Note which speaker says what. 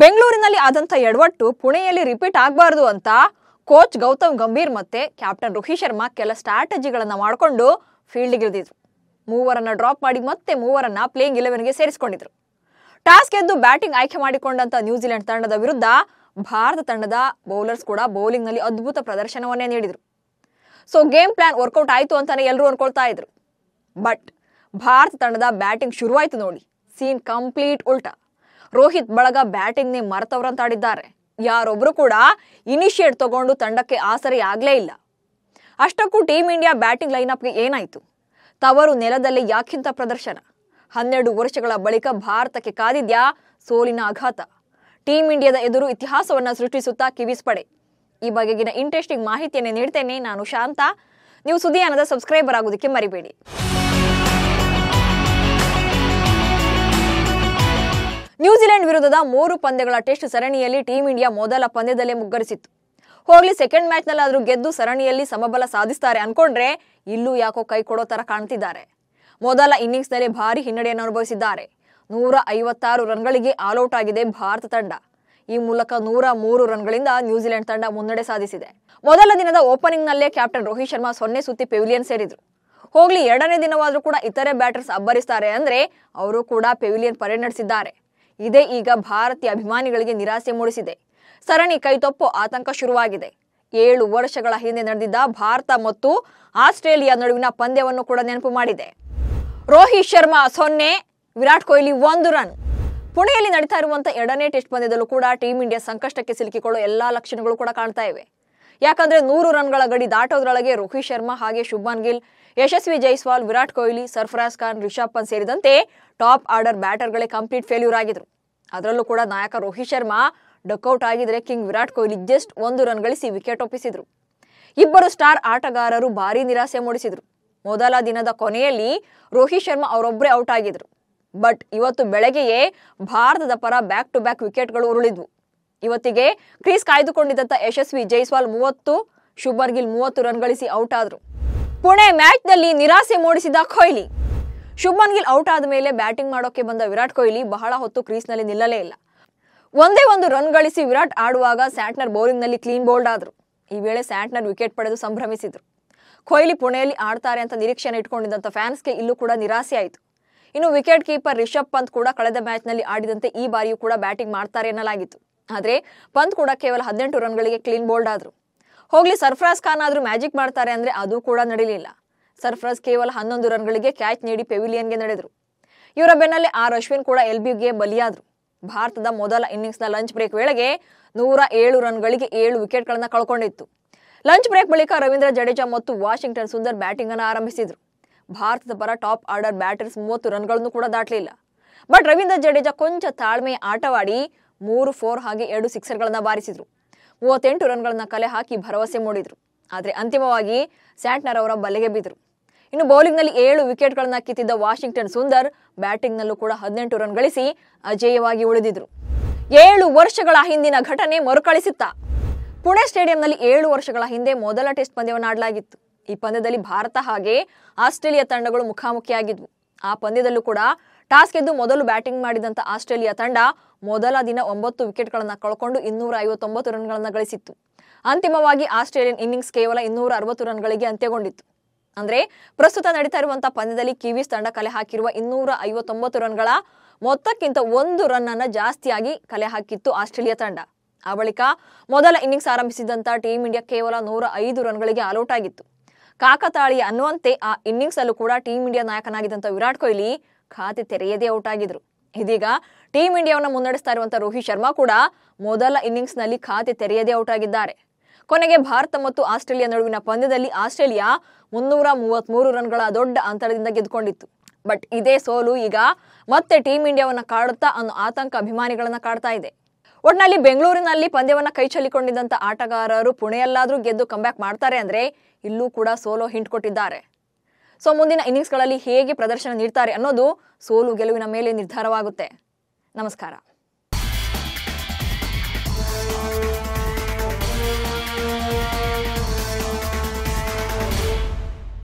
Speaker 1: ಬೆಂಗಳೂರಿನಲ್ಲಿ ಆದಂಥ ಎಡವಟ್ಟು ಪುಣೆಯಲ್ಲಿ ರಿಪೀಟ್ ಆಗಬಾರ್ದು ಅಂತ ಕೋಚ್ ಗೌತಮ್ ಗಂಭೀರ್ ಮತ್ತೆ ಕ್ಯಾಪ್ಟನ್ ರೋಹಿತ್ ಶರ್ಮಾ ಕೆಲ ಸ್ಟ್ರಾಟಜಿಗಳನ್ನು ಮಾಡಿಕೊಂಡು ಇಳಿದಿದ್ರು ಮೂವರನ್ನ ಡ್ರಾಪ್ ಮಾಡಿ ಮತ್ತೆ ಮೂವರನ್ನ ಪ್ಲೇಯಿಂಗ್ ಇಲೆವೆನ್ಗೆ ಸೇರಿಸಿಕೊಂಡಿದ್ರು ಟಾಸ್ಕ್ ಎದ್ದು ಬ್ಯಾಟಿಂಗ್ ಆಯ್ಕೆ ಮಾಡಿಕೊಂಡಂತ ನ್ಯೂಜಿಲೆಂಡ್ ತಂಡದ ವಿರುದ್ಧ ಭಾರತ ತಂಡದ ಬೌಲರ್ಸ್ ಕೂಡ ಬೌಲಿಂಗ್ನಲ್ಲಿ ಅದ್ಭುತ ಪ್ರದರ್ಶನವನ್ನೇ ನೀಡಿದರು ಸೊ ಗೇಮ್ ಪ್ಲಾನ್ ವರ್ಕೌಟ್ ಆಯಿತು ಅಂತಾನೆ ಎಲ್ಲರೂ ಅನ್ಕೊಳ್ತಾ ಇದ್ರು ಬಟ್ ಭಾರತ ತಂಡದ ಬ್ಯಾಟಿಂಗ್ ಶುರುವಾಯಿತು ನೋಡಿ ಸೀನ್ ಕಂಪ್ಲೀಟ್ ಉಲ್ಟಾ ರೋಹಿತ್ ಬಳಗ ಬ್ಯಾಟಿಂಗ್ ನೇ ಮರೆತವ್ರಂತಾಡಿದ್ದಾರೆ ಯಾರೊಬ್ರು ಕೂಡ ಇನಿಷಿಯೇಟ್ ತಗೊಂಡು ತಂಡಕ್ಕೆ ಆಸರೆ ಆಗಲೇ ಇಲ್ಲ ಅಷ್ಟಕ್ಕೂ ಟೀಮ್ ಇಂಡಿಯಾ ಬ್ಯಾಟಿಂಗ್ ಅಪ್ಗೆ ಏನಾಯಿತು ತವರು ನೆಲದಲ್ಲಿ ಯಾಕಿಂತ ಪ್ರದರ್ಶನ ಹನ್ನೆರಡು ವರ್ಷಗಳ ಬಳಿಕ ಭಾರತಕ್ಕೆ ಕಾದಿದ್ಯಾ ಸೋಲಿನ ಆಘಾತ ಟೀಂ ಇಂಡಿಯಾದ ಎದುರು ಇತಿಹಾಸವನ್ನು ಸೃಷ್ಟಿಸುತ್ತಾ ಕಿವಿಸ್ ಪಡೆ ಈ ಬಗೆಗಿನ ಇಂಟ್ರೆಸ್ಟಿಂಗ್ ಮಾಹಿತಿಯನ್ನೇ ನೀಡ್ತೇನೆ ನಾನು ಶಾಂತ ನೀವು ಸುದಿಯಾನದ ಸಬ್ಸ್ಕ್ರೈಬರ್ ಆಗೋದಕ್ಕೆ ಮರಿಬೇಡಿ ಮೂರು ಪಂದ್ಯಗಳ ಟೆಸ್ಟ್ ಸರಣಿಯಲ್ಲಿ ಟೀಂ ಇಂಡಿಯಾ ಮೊದಲ ಪಂದ್ಯದಲ್ಲೇ ಮುಗ್ಗರಿಸಿತ್ತು ಹೋಗ್ಲಿ ಸೆಕೆಂಡ್ ಮ್ಯಾಚ್ ನಲ್ಲಿ ಆದರೂ ಗೆದ್ದು ಸರಣಿಯಲ್ಲಿ ಸಮಬಲ ಸಾಧಿಸ್ತಾರೆ ಅನ್ಕೊಂಡ್ರೆ ಇಲ್ಲೂ ಯಾಕೋ ಕೈ ಕೊಡೋ ತರ ಕಾಣ್ತಿದ್ದಾರೆ ಮೊದಲ ಇನ್ನಿಂಗ್ಸ್ ನಲ್ಲಿ ಭಾರಿ ಹಿನ್ನಡೆಯನ್ನು ಅನುಭವಿಸಿದ್ದಾರೆ ನೂರ ಐವತ್ತಾರು ಗಳಿಗೆ ಆಲ್ಔಟ್ ಆಗಿದೆ ಭಾರತ ತಂಡ ಈ ಮೂಲಕ ನೂರ ಮೂರು ಗಳಿಂದ ನ್ಯೂಜಿಲೆಂಡ್ ತಂಡ ಮುನ್ನಡೆ ಸಾಧಿಸಿದೆ ಮೊದಲ ದಿನದ ಓಪನಿಂಗ್ ಓಪನಿಂಗ್ನಲ್ಲೇ ಕ್ಯಾಪ್ಟನ್ ರೋಹಿತ್ ಶರ್ಮಾ ಸೊನ್ನೆ ಸುತ್ತಿ ಪೆವಿಲಿಯನ್ ಸೇರಿದ್ರು ಹೋಗ್ಲಿ ಎರಡನೇ ದಿನವಾದರೂ ಕೂಡ ಇತರೆ ಬ್ಯಾಟರ್ಸ್ ಅಬ್ಬರಿಸ್ತಾರೆ ಅಂದ್ರೆ ಅವರು ಕೂಡ ಪೆವಿಲಿಯನ್ ಪರೇಡ್ ನಡೆಸಿದ್ದಾರೆ ಇದೇ ಈಗ ಭಾರತೀಯ ಅಭಿಮಾನಿಗಳಿಗೆ ನಿರಾಸೆ ಮೂಡಿಸಿದೆ ಸರಣಿ ಕೈತೊಪ್ಪು ಆತಂಕ ಶುರುವಾಗಿದೆ ಏಳು ವರ್ಷಗಳ ಹಿಂದೆ ನಡೆದಿದ್ದ ಭಾರತ ಮತ್ತು ಆಸ್ಟ್ರೇಲಿಯಾ ನಡುವಿನ ಪಂದ್ಯವನ್ನು ಕೂಡ ನೆನಪು ಮಾಡಿದೆ ರೋಹಿತ್ ಶರ್ಮಾ ಸೊನ್ನೆ ವಿರಾಟ್ ಕೊಹ್ಲಿ ಒಂದು ರನ್ ಪುಣೆಯಲ್ಲಿ ನಡೀತಾ ಇರುವಂತಹ ಎರಡನೇ ಟೆಸ್ಟ್ ಪಂದ್ಯದಲ್ಲೂ ಕೂಡ ಟೀಂ ಇಂಡಿಯಾ ಸಂಕಷ್ಟಕ್ಕೆ ಸಿಲುಕಿಕೊಳ್ಳುವ ಎಲ್ಲಾ ಲಕ್ಷಣಗಳು ಕೂಡ ಕಾಣ್ತಾ ಇವೆ ಯಾಕಂದ್ರೆ ನೂರು ರನ್ಗಳ ಗಡಿ ದಾಟೋದ್ರೊಳಗೆ ರೋಹಿತ್ ಶರ್ಮಾ ಹಾಗೆ ಶುಭಾನ್ ಗಿಲ್ ಯಶಸ್ವಿ ಜೈಸ್ವಾಲ್ ವಿರಾಟ್ ಕೊಹ್ಲಿ ಸರ್ಫರಾಜ್ ಖಾನ್ ರಿಷಬ್ ಪಂತ್ ಸೇರಿದಂತೆ ಟಾಪ್ ಆರ್ಡರ್ ಬ್ಯಾಟರ್ಗಳೇ ಕಂಪ್ಲೀಟ್ ಫೇಲ್ಯೂರ್ ಆಗಿದ್ರು ಅದರಲ್ಲೂ ಕೂಡ ನಾಯಕ ರೋಹಿತ್ ಶರ್ಮಾ ಡಕ್ಔಟ್ ಆಗಿದ್ರೆ ಕಿಂಗ್ ವಿರಾಟ್ ಕೊಹ್ಲಿ ಜಸ್ಟ್ ಒಂದು ರನ್ ಗಳಿಸಿ ವಿಕೆಟ್ ಒಪ್ಪಿಸಿದ್ರು ಇಬ್ಬರು ಸ್ಟಾರ್ ಆಟಗಾರರು ಭಾರೀ ನಿರಾಸೆ ಮೂಡಿಸಿದ್ರು ಮೊದಲ ದಿನದ ಕೊನೆಯಲ್ಲಿ ರೋಹಿತ್ ಶರ್ಮಾ ಅವರೊಬ್ಬರೇ ಔಟ್ ಆಗಿದ್ರು ಬಟ್ ಇವತ್ತು ಬೆಳಗ್ಗೆಯೇ ಭಾರತದ ಪರ ಬ್ಯಾಕ್ ಟು ಬ್ಯಾಕ್ ವಿಕೆಟ್ಗಳು ಉರುಳಿದ್ವು ಇವತ್ತಿಗೆ ಕ್ರೀಸ್ ಕಾಯ್ದುಕೊಂಡಿದ್ದಂತ ಯಶಸ್ವಿ ಜೈಸ್ವಾಲ್ ಮೂವತ್ತು ಶುಭರ್ ಮೂವತ್ತು ರನ್ ಗಳಿಸಿ ಔಟ್ ಆದರು ಪುಣೆ ಮ್ಯಾಚ್ ನಲ್ಲಿ ನಿರಾಸೆ ಮೂಡಿಸಿದ ಕೊಹ್ಲಿ ಶುಭನ್ ಗಿಲ್ ಔಟ್ ಆದ ಮೇಲೆ ಬ್ಯಾಟಿಂಗ್ ಮಾಡೋಕೆ ಬಂದ ವಿರಾಟ್ ಕೊಹ್ಲಿ ಬಹಳ ಹೊತ್ತು ಕ್ರೀಸ್ ನಲ್ಲಿ ನಿಲ್ಲಲೇ ಇಲ್ಲ ಒಂದೇ ಒಂದು ರನ್ ಗಳಿಸಿ ವಿರಾಟ್ ಆಡುವಾಗ ಸ್ಯಾಂಟ್ನರ್ ನಲ್ಲಿ ಕ್ಲೀನ್ ಬೋಲ್ಡ್ ಆದ್ರು ಈ ವೇಳೆ ಸ್ಯಾಂಟ್ನರ್ ವಿಕೆಟ್ ಪಡೆದು ಸಂಭ್ರಮಿಸಿದ್ರು ಕೊಹ್ಲಿ ಪುಣೆಯಲ್ಲಿ ಆಡ್ತಾರೆ ಅಂತ ನಿರೀಕ್ಷೆಯನ್ನು ಇಟ್ಕೊಂಡಿದ್ದಂಥ ಫ್ಯಾನ್ಸ್ಗೆ ಇಲ್ಲೂ ಕೂಡ ನಿರಾಸೆ ಆಯಿತು ಇನ್ನು ವಿಕೆಟ್ ಕೀಪರ್ ರಿಷಬ್ ಪಂತ್ ಕೂಡ ಕಳೆದ ಮ್ಯಾಚ್ನಲ್ಲಿ ಆಡಿದಂತೆ ಈ ಬಾರಿಯೂ ಕೂಡ ಬ್ಯಾಟಿಂಗ್ ಮಾಡ್ತಾರೆ ಎನ್ನಲಾಗಿತ್ತು ಆದರೆ ಪಂತ್ ಕೂಡ ಕೇವಲ ಹದಿನೆಂಟು ರನ್ಗಳಿಗೆ ಕ್ಲೀನ್ ಬೋಲ್ಡ್ ಆದರು ಹೋಗ್ಲಿ ಸರ್ಫ್ರಾಜ್ ಖಾನ್ ಆದರೂ ಮ್ಯಾಜಿಕ್ ಮಾಡ್ತಾರೆ ಅಂದರೆ ಅದು ಕೂಡ ನಡೀಲಿಲ್ಲ ಸರ್ಫ್ರಾಜ್ ಕೇವಲ ಹನ್ನೊಂದು ರನ್ಗಳಿಗೆ ಕ್ಯಾಚ್ ನೀಡಿ ಪೆವಿಲಿಯನ್ಗೆ ನಡೆದರು ಇವರ ಬೆನ್ನಲ್ಲೇ ಆರ್ ಅಶ್ವಿನ್ ಕೂಡ ಬಿಗೆ ಬಲಿಯಾದರು ಭಾರತದ ಮೊದಲ ಇನ್ನಿಂಗ್ಸ್ನ ಲಂಚ್ ಬ್ರೇಕ್ ವೇಳೆಗೆ ನೂರ ಏಳು ರನ್ಗಳಿಗೆ ಏಳು ವಿಕೆಟ್ಗಳನ್ನು ಕಳ್ಕೊಂಡಿತ್ತು ಲಂಚ್ ಬ್ರೇಕ್ ಬಳಿಕ ರವೀಂದ್ರ ಜಡೇಜಾ ಮತ್ತು ವಾಷಿಂಗ್ಟನ್ ಸುಂದರ್ ಬ್ಯಾಟಿಂಗ್ ಅನ್ನು ಆರಂಭಿಸಿದರು ಭಾರತದ ಪರ ಟಾಪ್ ಆರ್ಡರ್ ಬ್ಯಾಟರ್ಸ್ ಮೂವತ್ತು ರನ್ಗಳನ್ನು ಕೂಡ ದಾಟಲಿಲ್ಲ ಬಟ್ ರವೀಂದ್ರ ಜಡೇಜಾ ಕೊಂಚ ತಾಳ್ಮೆಯ ಆಟವಾಡಿ ಮೂರು ಫೋರ್ ಹಾಗೆ ಎರಡು ಸಿಕ್ಸರ್ಗಳನ್ನು ಬಾರಿಸಿದರು ಮೂವತ್ತೆಂಟು ರನ್ಗಳನ್ನು ಕಲೆ ಹಾಕಿ ಭರವಸೆ ಮೂಡಿದರು ಆದರೆ ಅಂತಿಮವಾಗಿ ಸ್ಯಾಟ್ನರ್ ಅವರ ಬಲೆಗೆ ಬಿದ್ದರು ಇನ್ನು ಬೌಲಿಂಗ್ನಲ್ಲಿ ಏಳು ವಿಕೆಟ್ಗಳನ್ನು ಕಿತ್ತಿದ್ದ ವಾಷಿಂಗ್ಟನ್ ಸುಂದರ್ ಬ್ಯಾಟಿಂಗ್ನಲ್ಲೂ ಕೂಡ ಹದಿನೆಂಟು ರನ್ ಗಳಿಸಿ ಅಜೇಯವಾಗಿ ಉಳಿದಿದ್ರು ಏಳು ವರ್ಷಗಳ ಹಿಂದಿನ ಘಟನೆ ಮರುಕಳಿಸಿತ್ತ ಪುಣೆ ಸ್ಟೇಡಿಯಂನಲ್ಲಿ ಏಳು ವರ್ಷಗಳ ಹಿಂದೆ ಮೊದಲ ಟೆಸ್ಟ್ ಪಂದ್ಯವನ್ನು ಆಡಲಾಗಿತ್ತು ಈ ಪಂದ್ಯದಲ್ಲಿ ಭಾರತ ಹಾಗೆ ಆಸ್ಟ್ರೇಲಿಯಾ ತಂಡಗಳು ಮುಖಾಮುಖಿಯಾಗಿದ್ವು ಆ ಪಂದ್ಯದಲ್ಲೂ ಕೂಡ ಟಾಸ್ ಗೆದ್ದು ಮೊದಲು ಬ್ಯಾಟಿಂಗ್ ಮಾಡಿದಂತ ಆಸ್ಟ್ರೇಲಿಯಾ ತಂಡ ಮೊದಲ ದಿನ ಒಂಬತ್ತು ವಿಕೆಟ್ಗಳನ್ನು ಕಳ್ಕೊಂಡು ಇನ್ನೂರ ಐವತ್ತೊಂಬತ್ತು ರನ್ಗಳನ್ನು ಗಳಿಸಿತ್ತು ಅಂತಿಮವಾಗಿ ಆಸ್ಟ್ರೇಲಿಯನ್ ಇನ್ನಿಂಗ್ಸ್ ಕೇವಲ ಇನ್ನೂರ ಅರವತ್ತು ರನ್ಗಳಿಗೆ ಅಂತ್ಯಗೊಂಡಿತ್ತು ಅಂದ್ರೆ ಪ್ರಸ್ತುತ ನಡೀತಾ ಇರುವಂತಹ ಪಂದ್ಯದಲ್ಲಿ ಕಿವೀಸ್ ತಂಡ ಕಲೆ ಹಾಕಿರುವ ಇನ್ನೂರ ಐವತ್ತೊಂಬತ್ತು ರನ್ಗಳ ಮೊತ್ತಕ್ಕಿಂತ ಒಂದು ರನ್ ಅನ್ನ ಜಾಸ್ತಿಯಾಗಿ ಕಲೆ ಹಾಕಿತ್ತು ಆಸ್ಟ್ರೇಲಿಯಾ ತಂಡ ಆ ಬಳಿಕ ಮೊದಲ ಇನ್ನಿಂಗ್ಸ್ ಆರಂಭಿಸಿದಂತ ಟೀಂ ಇಂಡಿಯಾ ಕೇವಲ ನೂರ ಐದು ರನ್ಗಳಿಗೆ ಆಲೌಟ್ ಆಗಿತ್ತು ಕಾಕತಾಳೀಯ ಅನ್ನುವಂತೆ ಆ ಇನ್ನಿಂಗ್ಸ್ ಅಲ್ಲೂ ಕೂಡ ಟೀಂ ಇಂಡಿಯಾ ನಾಯಕನಾಗಿದ್ದಂಥ ವಿರಾಟ್ ಕೊಹ್ಲಿ ಖಾತೆ ತೆರೆಯದೇ ಔಟ್ ಆಗಿದ್ರು ಇದೀಗ ಟೀಂ ಇಂಡಿಯಾವನ್ನು ಮುನ್ನಡೆಸ್ತಾ ಇರುವಂತಹ ರೋಹಿತ್ ಶರ್ಮಾ ಕೂಡ ಮೊದಲ ಇನ್ನಿಂಗ್ಸ್ನಲ್ಲಿ ಖಾತೆ ತೆರೆಯದೇ ಔಟ್ ಆಗಿದ್ದಾರೆ ಕೊನೆಗೆ ಭಾರತ ಮತ್ತು ಆಸ್ಟ್ರೇಲಿಯಾ ನಡುವಿನ ಪಂದ್ಯದಲ್ಲಿ ಆಸ್ಟ್ರೇಲಿಯಾ ಮುನ್ನೂರ ಮೂರು ರನ್ಗಳ ದೊಡ್ಡ ಅಂತರದಿಂದ ಗೆದ್ದುಕೊಂಡಿತ್ತು ಬಟ್ ಇದೇ ಸೋಲು ಈಗ ಮತ್ತೆ ಟೀಂ ಇಂಡಿಯಾವನ್ನು ಕಾಡುತ್ತಾ ಅನ್ನೋ ಆತಂಕ ಅಭಿಮಾನಿಗಳನ್ನು ಕಾಡ್ತಾ ಇದೆ ಒಟ್ನಲ್ಲಿ ಬೆಂಗಳೂರಿನಲ್ಲಿ ಪಂದ್ಯವನ್ನು ಕೈ ಚೆಲ್ಲಿಕೊಂಡಿದ್ದಂಥ ಆಟಗಾರರು ಪುಣೆಯಲ್ಲಾದರೂ ಗೆದ್ದು ಕಂಬ್ಯಾಕ್ ಮಾಡ್ತಾರೆ ಅಂದರೆ ಇಲ್ಲೂ ಕೂಡ ಸೋಲೋ ಹಿಂಟ್ ಕೊಟ್ಟಿದ್ದಾರೆ ಸೊ ಮುಂದಿನ ಇನ್ನಿಂಗ್ಸ್ಗಳಲ್ಲಿ ಹೇಗೆ ಪ್ರದರ್ಶನ ನೀಡ್ತಾರೆ ಅನ್ನೋದು ಸೋಲು ಗೆಲುವಿನ ಮೇಲೆ ನಿರ್ಧಾರವಾಗುತ್ತೆ ನಮಸ್ಕಾರ